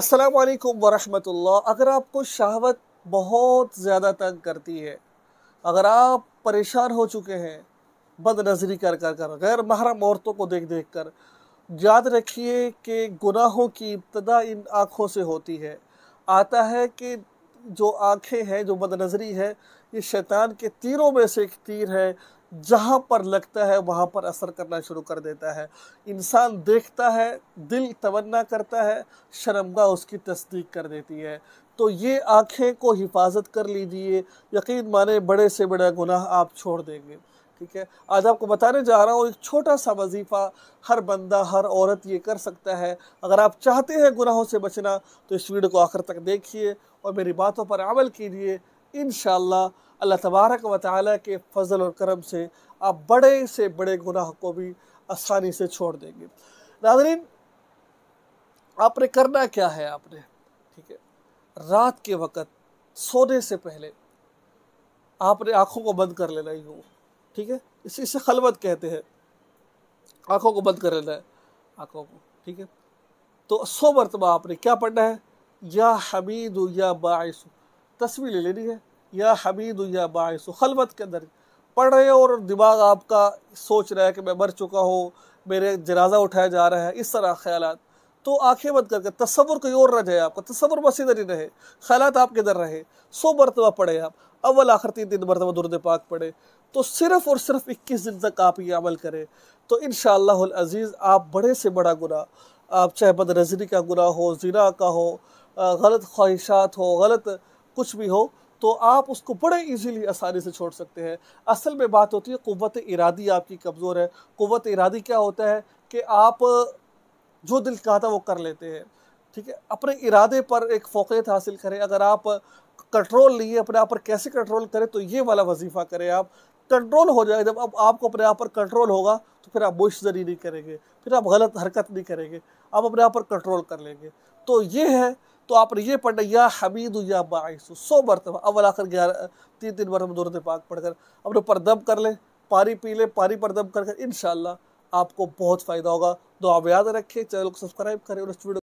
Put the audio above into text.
अस्सलाम वालेकुम वरहमतुल्लाह अगर आपको शहावत बहुत ज़्यादा तंग करती है अगर आप परेशान हो चुके हैं बद नजरी कर कर कर गैर महरम औरतों को देख देख कर याद रखिए कि गुनाहों की इब्तदा इन आँखों से होती है आता है कि जो आँखें हैं जो बद नजरी है ये शैतान के तीरों में से एक तीर है जहाँ पर लगता है वहाँ पर असर करना शुरू कर देता है इंसान देखता है दिल तवन्ना करता है शर्मगा उसकी तस्दीक कर देती है तो ये आँखें को हिफाजत कर लीजिए यकीन माने बड़े से बड़ा गुनाह आप छोड़ देंगे ठीक है आज आपको बताने जा रहा हूँ एक छोटा सा वजीफ़ा हर बंदा हर औरत ये कर सकता है अगर आप चाहते हैं गुनाहों से बचना तो इस वीडियो को आखिर तक देखिए और मेरी बातों पर अमल कीजिए इन अल्लाह तबारक व ताली के फजल और करम से आप बड़े से बड़े गुनाह को भी आसानी से छोड़ देंगे नाजरीन आपने करना क्या है आपने ठीक है रात के वक़्त सोने से पहले आपने आँखों को बंद कर लेना ही हो ठीक है इसे इसे खलबत कहते हैं आँखों को बंद कर लेना है आँखों को ठीक है तो सो मरतबा आपने क्या पढ़ना है या हमीद या बायसू तस्वीर ले लेनी है या हमीद या बायस खलबत के अंदर पढ़ रहे हो और दिमाग आपका सोच रहा है कि मैं मर चुका हूँ मेरे जनाजा उठाया जा रहा है इस तरह ख्याल तो आंखें बंद करके तस्वुर कहीं और रह जाए आपका तस्वुर बस इधर ही रहे ख्याल आपके इधर रहे सौ मरतबा पढ़े आप अव्वल आखिर तीन दिन मरतबा दुर्द पाक पढ़े तो सिर्फ और सिर्फ इक्कीस दिन तक आप ये अमल करें तो इन अज़ीज़ आप बड़े से बड़ा गुना आप चाहे बदरजरी का गुना हो ज़िना का हो गलत ख्वाहिशात हो गलत कुछ भी हो तो आप उसको बड़े इजीली आसानी से छोड़ सकते हैं असल में बात होती है क़वत इरादी आपकी कमज़ोर है क़वत इरादी क्या होता है कि आप जो दिल चाहता वो कर लेते हैं ठीक है अपने इरादे पर एक फोकियत हासिल करें अगर आप कंट्रोल नहीं है अपने आप पर कैसे कंट्रोल करें तो ये वाला वजीफ़ा करें आप कंट्रोल हो जाएगा जब अब आपको अपने आप पर कंट्रोल होगा तो फिर आप मुश्तरी नहीं करेंगे फिर आप गलत हरकत नहीं करेंगे आप अपने आप पर कंट्रोल कर लेंगे तो ये है तो आपने ये पढ़ना या हमीद या बाईसु सौ मरतबा अब आकर ग्यारह तीन तीन मरतब दूरत पाक पढ़कर अपने पर दम कर लें पानी पी लें पानी पर दम कर कर इन आपको बहुत फ़ायदा होगा तो आप याद रखें चैनल को सब्सक्राइब करें और इस वीडियो